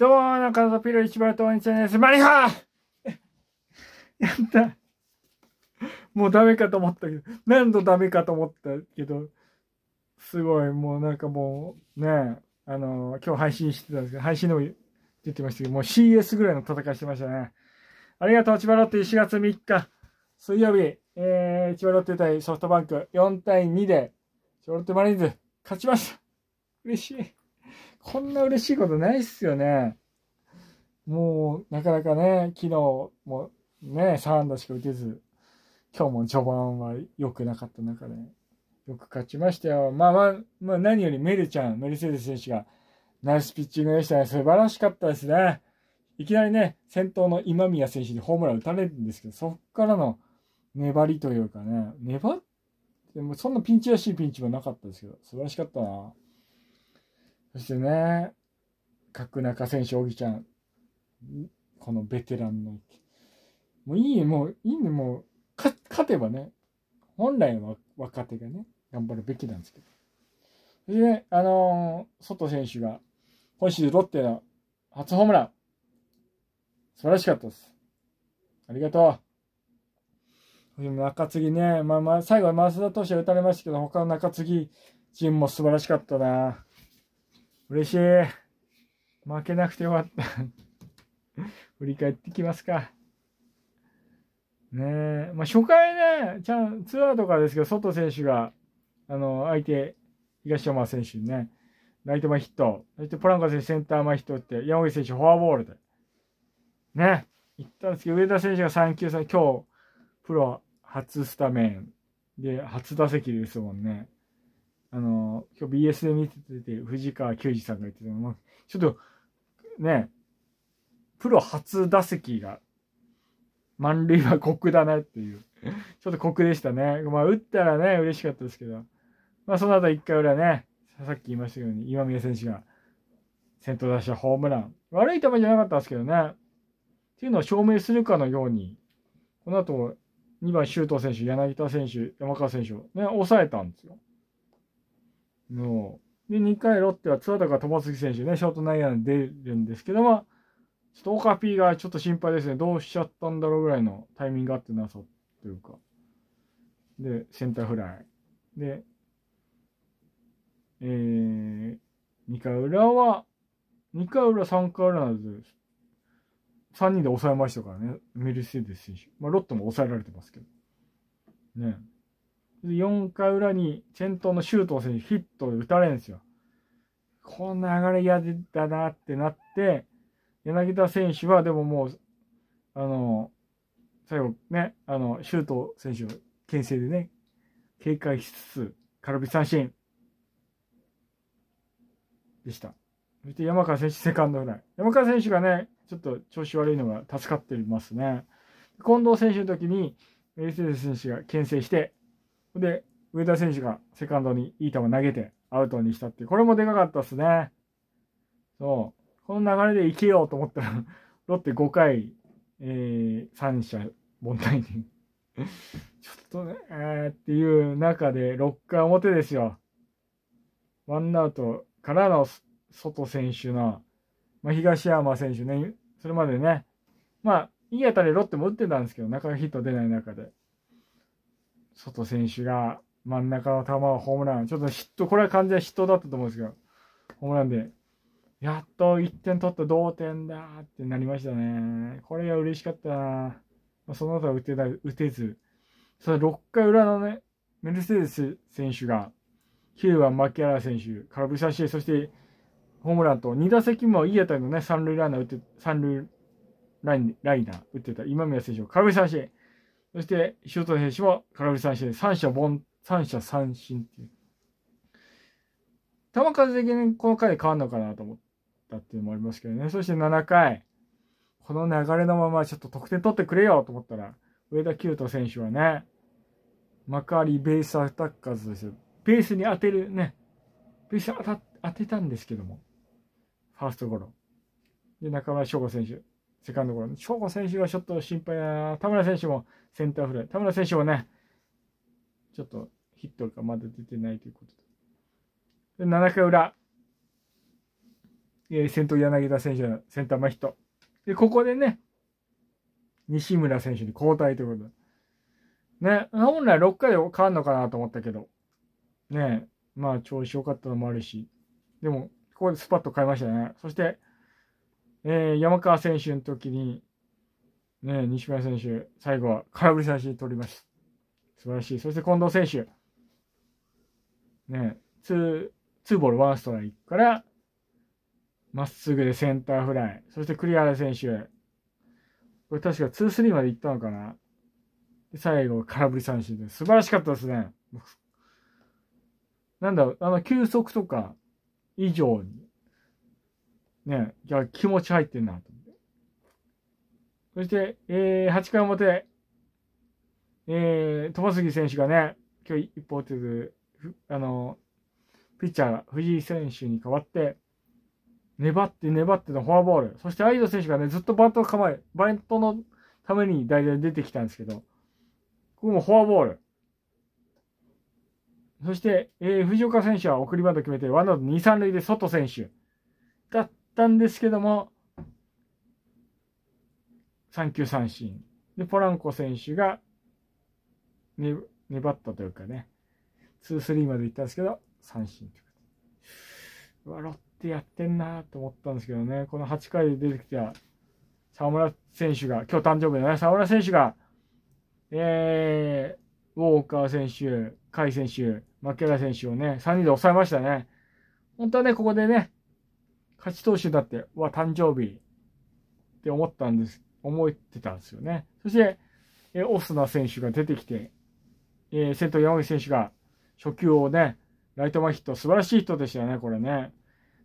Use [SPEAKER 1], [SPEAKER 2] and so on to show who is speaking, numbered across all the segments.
[SPEAKER 1] どうも、中里ピロ一番とおにちゃです。マリハやった。もうダメかと思ったけど、何度ダメかと思ったけど、すごい、もうなんかもう、ねあの今日配信してたんですけど、配信でも出てましたけど、もう CS ぐらいの戦いしてましたね。ありがとう、千葉ロッテ4月3日、水曜日、えー、千葉ロッテ対ソフトバンク4対2で、千葉ロッテマリーンズ勝ちました。嬉しい。こんな嬉しいことないっすよね。もう、なかなかね、昨日もね、3安打しか打てず、今日も序盤は良くなかった中で、よく勝ちましたよ。まあまあ、まあ何よりメルちゃん、メルセデス選手が、ナイスピッチングでしたね。素晴らしかったですね。いきなりね、先頭の今宮選手にホームラン打たれるんですけど、そっからの粘りというかね、粘って、そんなピンチらしいピンチはなかったですけど、素晴らしかったな。そしてね、角中選手、小木ちゃん、このベテランの、もういい、もういいね、もう、勝てばね、本来は若手がね、頑張るべきなんですけど。そしてね、あのー、外選手が、今シーズンロッテの初ホームラン、素晴らしかったです。ありがとう。でも中継ぎね、まあまあ、最後は増田投手は打たれましたけど、他の中継ぎ、チームも素晴らしかったな。嬉しい。負けなくてよかった振り返ってきますか。ねえ、まあ、初回ね、ちゃん、ツアーとかですけど、外選手が、あの、相手、東山選手にね、ライト前ヒット、そしてポランカ選手センター前ヒットって、山口選手フォアボールで、ね、行ったんですけど、上田選手が3球3、今日、プロ初スタメンで、初打席ですもんね。あの、今日 BS で見てて、藤川球児さんが言ってたのちょっと、ね、プロ初打席が、満塁は酷だなっていう、ちょっと酷でしたね。まあ、打ったらね、嬉しかったですけど、まあ、その後1回裏ね、さっき言いましたように、今宮選手が先頭出したホームラン。悪い球じゃなかったですけどね。っていうのを証明するかのように、この後、2番周東選手、柳田選手、山川選手をね、抑えたんですよ。もう。で、2回ロッテは津田高友月選手ね、ショート内野に出るんですけど、まあ、ちょっとオカピーがちょっと心配ですね。どうしちゃったんだろうぐらいのタイミングがあってなさというか。で、センターフライ。で、えー、2回裏は、2回裏、3回裏などで、3人で抑えましたからね。メルセデス選手。まあ、ロットも抑えられてますけど。ね。4回裏に先頭の周東選手ヒットを打たれるんですよ。こん上流れ嫌だなってなって、柳田選手はでももう、あの、最後ね、あの、周東選手を牽制でね、警戒しつつ、空振り三振でした。そして山川選手、セカンドフライ。山川選手がね、ちょっと調子悪いのが助かってますね。近藤選手の時に、エリセ選手が牽制して、で、上田選手がセカンドにいい球投げてアウトにしたってこれもでかかったっすね。そう。この流れでいけようと思ったら ロッテ5回、えー、三者凡退に ちょっとね、えー、っていう中で6回表ですよ。ワンアウトからの外選手の、まあ、東山選手ね、それまでね、まあ、いい当たりロッテも打ってたんですけど、なかなかヒット出ない中で。外選手が真ん中の球をホームラン、ちょっとヒット、これは完全ヒットだったと思うんですけど、ホームランで、やっと1点取った同点だってなりましたね。これが嬉しかったな。その後は打てた打てず、その6回裏のね、メルセデス選手が、9番牧原選手、空振り三振、そしてホームランと、2打席もいい当たりのね、三塁ランナー打って、三塁ラインライナー打ってた今宮選手を空振り三振。そして、周東選手も空振り三振で、三者凡、三者三振っていう。球数的にこの回変わるのかなと思ったっていうのもありますけどね。そして7回、この流れのままちょっと得点取ってくれよと思ったら、上田久斗選手はね、幕張ベースアタッカーズですよ。ベースに当てるね、ベース当た当てたんですけども、ファーストゴロ。で、中村翔吾選手、セカンドゴロ。翔子選手はちょっと心配な。田村選手もセンターフライ。田村選手もね、ちょっとヒットがまだ出てないということで。で7回裏、えー、先頭柳田選手のセンター前ヒット。で、ここでね、西村選手に交代ということで。ね、本来6回で変わるのかなと思ったけど、ね、まあ調子良かったのもあるし、でも、ここでスパッと変えましたね。そして、えー、山川選手の時に、ね、西村選手、最後は空振り三振取りました。素晴らしい。そして近藤選手、ね、ツー、ツーボールワンストライクから、まっすぐでセンターフライ。そして栗原選手、これ確かツースリーまで行ったのかなで最後、空振り三振で素晴らしかったですね。なんだろう、あの、球速とか以上に、ね、いや、気持ち入ってんなとそして、えー、8回表、えー、友杉選手がね、今日一方という、あの、ピッチャー藤井選手に代わって、粘って粘ってのフォアボール。そして、アイド選手がね、ずっとバント構え、バントのために代打で出てきたんですけど、ここもフォアボール。そして、えー、藤岡選手は送りバント決めて、ワンアウト2、3塁で外選手。だっったんですけども、3球三振。で、ポランコ選手が、粘ったというかね、2、3まで行ったんですけど、三振とうか。うわ、ロッテやってんなと思ったんですけどね、この8回で出てきた沢村選手が、今日誕生日のね、沢村選手が、えー、ウォーカー選手、甲斐選手、牧原選手をね、3人で抑えましたね。本当はね、ここでね、勝ち投手だって、は誕生日って思ったんです、思ってたんですよね。そして、えオスナ選手が出てきて、えー、先頭山口選手が初球をね、ライト前ヒット、素晴らしいヒットでしたよね、これね。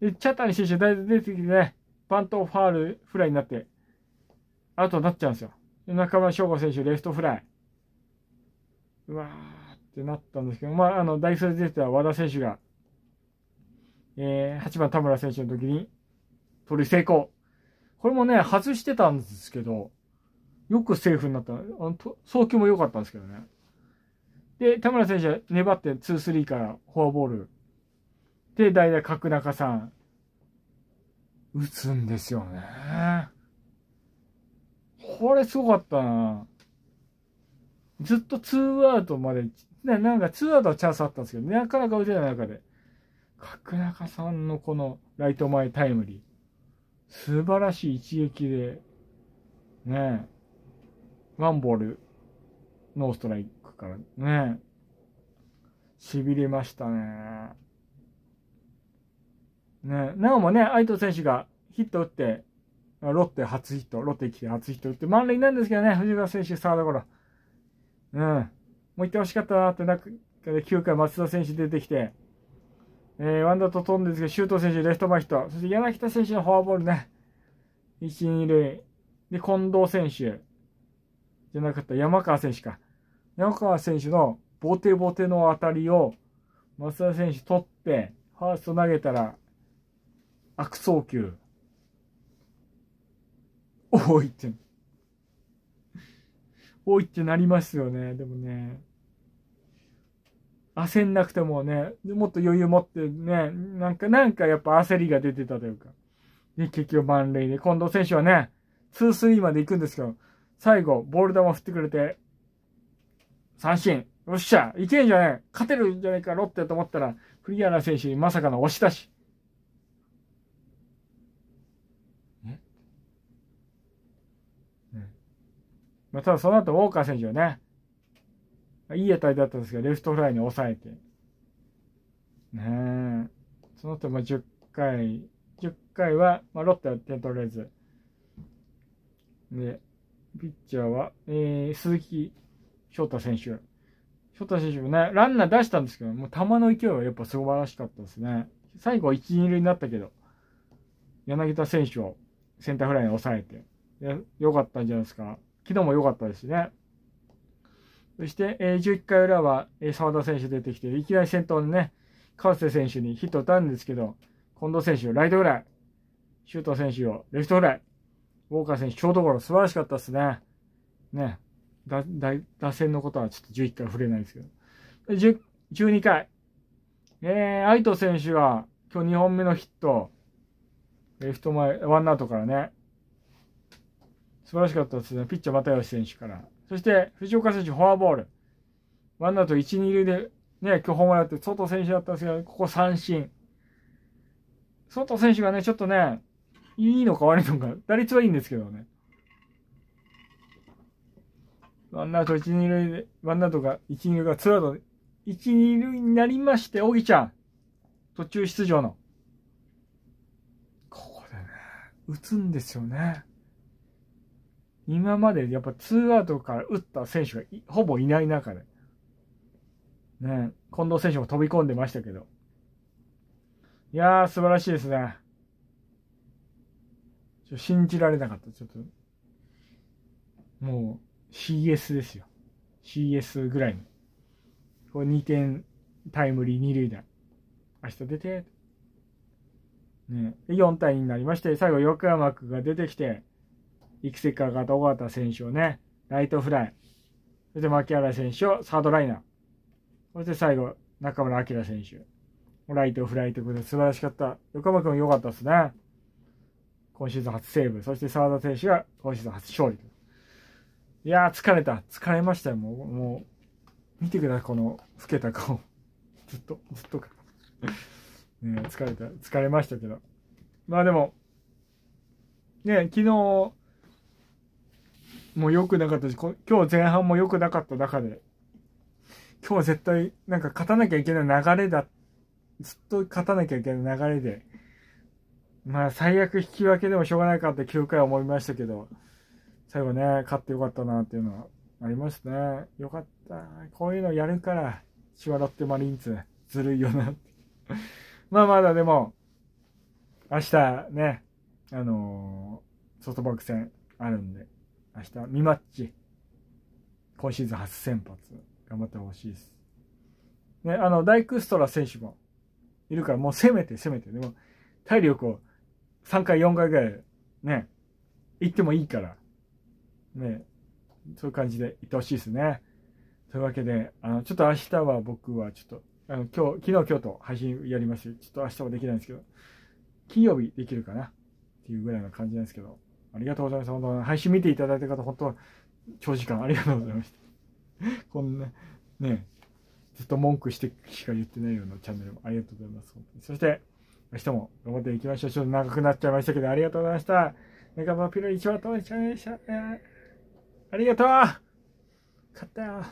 [SPEAKER 1] で、チャタニ選手、が出てきてね、バントファールフライになって、アウトになっちゃうんですよ。で中村翔吾選手、レフトフライ。うわーってなったんですけど、まあ、あの、代走で出てた和田選手が、えー、8番田村選手の時に、取り成功。これもね、外してたんですけど、よくセーフになった。あの送球も良かったんですけどね。で、田村選手は粘って2、3からフォアボール。で、代打角中さん。打つんですよね。これすごかったなずっとツーアウトまで、ね、なんかツーアウトはチャンスあったんですけど、なかなか打てない中で。角中さんのこのライト前タイムリー、素晴らしい一撃で、ねワンボール、ノーストライクからね、痺れましたね。ねなおもね、愛藤選手がヒット打って、ロッテ初ヒット、ロッテ来て初ヒット打って満塁なんですけどね、藤川選手サードゴロ。うん。もう行ってほしかったなってなか9回松田選手出てきて、えー、ワンダと飛んですが、周東選手、レフト前ヒット。そして柳田選手のフォアボールね。一、二塁。で、近藤選手。じゃなかった、山川選手か。山川選手のボテボテの当たりを、増田選手取って、ファースト投げたら、悪送球。お いって。おいってなりますよね。でもね。焦んなくてもね、もっと余裕持ってね、なんか、なんかやっぱ焦りが出てたというか。で、結局満塁で、近藤選手はね、2-3まで行くんですけど、最後、ボール球振ってくれて、三振。よっしゃいけんじゃねえ勝てるんじゃねえか、ロッテと思ったら、栗原選手にまさかの押し出し。ね。ねまあ、ただその後、ウォーカー選手はね、いい当たりだったんですけど、レフトフライに抑えて。ねその後も10回、10回は、まロッテは点取れず。で、ピッチャーは、えー、鈴木翔太選手。翔太選手もね、ランナー出したんですけど、もう球の勢いはやっぱ素晴らしかったですね。最後は1、2塁になったけど、柳田選手をセンターフライに抑えて、よかったんじゃないですか。昨日も良かったですね。そして、えー、11回裏は、えー、沢田選手出てきて、いきなり先頭のね、川瀬選手にヒット打ったんですけど、近藤選手をライトぐらい、周東選手をレフトぐらい、ウォーカー選手、ショートゴロ、素晴らしかったですね。ね、だだ打線のことはちょっと11回触れないですけど。12回、えー、愛斗選手は今日2本目のヒット、レフト前、ワンアウトからね、素晴らしかったですね。ピッチャー又吉選手から。そして、藤岡選手、フォアボール。ワンアウト1、2塁で、ね、今日ホームランって、外選手だったんですけど、ここ三振。外選手がね、ちょっとね、いいのか悪いのか、打率はいいんですけどね。ワンアウト1、2塁で、ワンアウトが、1、2塁がツーアウト、1、2塁になりまして、小木ちゃん、途中出場の。ここでね、打つんですよね。今までやっぱツーアウトから打った選手がほぼいない中で、ね、近藤選手も飛び込んでましたけど。いやー、素晴らしいですね。ちょ信じられなかった。ちょっと、もう CS ですよ。CS ぐらいに。これ2点タイムリー2塁打。明日出て。ね、4対2になりまして、最後横山君が出てきて、育成からた尾形選手をね、ライトフライ。そして牧原選手をサードライナー。そして最後、中村晃選手。ライトフライということで素晴らしかった。横浜君良かったですね。今シーズン初セーブ。そして澤田選手が今シーズン初勝利。いやー、疲れた。疲れましたよ。もう、もう、見てください。この、老けた顔。ずっと、ずっとか。ね疲れた。疲れましたけど。まあでも、ね、昨日、も良くなかったし、今日前半も良くなかった中で、今日は絶対なんか勝たなきゃいけない流れだ。ずっと勝たなきゃいけない流れで、まあ最悪引き分けでもしょうがないかって9回思いましたけど、最後ね、勝ってよかったなっていうのはありましたね。よかった。こういうのやるから、しわロッテマリンツ、ずるいよなって。まあまだでも、明日ね、あのー、ソフトバンク戦あるんで、明日、ミマッチ。今シーズン初先発。頑張ってほしいです。ね、あの、ダイクストラ選手もいるから、もう攻めて攻めて。でも、体力を3回、4回ぐらい、ね、行ってもいいから、ね、そういう感じで行ってほしいですね。というわけで、あの、ちょっと明日は僕はちょっと、あの、今日、昨日、今日と配信やりまして、ちょっと明日はできないんですけど、金曜日できるかなっていうぐらいの感じなんですけど、ありがとうございます。本当配信見ていただいた方、本当長時間ありがとうございました。こんな、ね、ずっと文句してしか言ってないようなチャンネルもありがとうございます。そして、明日も頑張っていきましょう。ちょっと長くなっちゃいましたけど、ありがとうございました。ガバピロ一番とおりちゃいました。ありがとう勝ったよ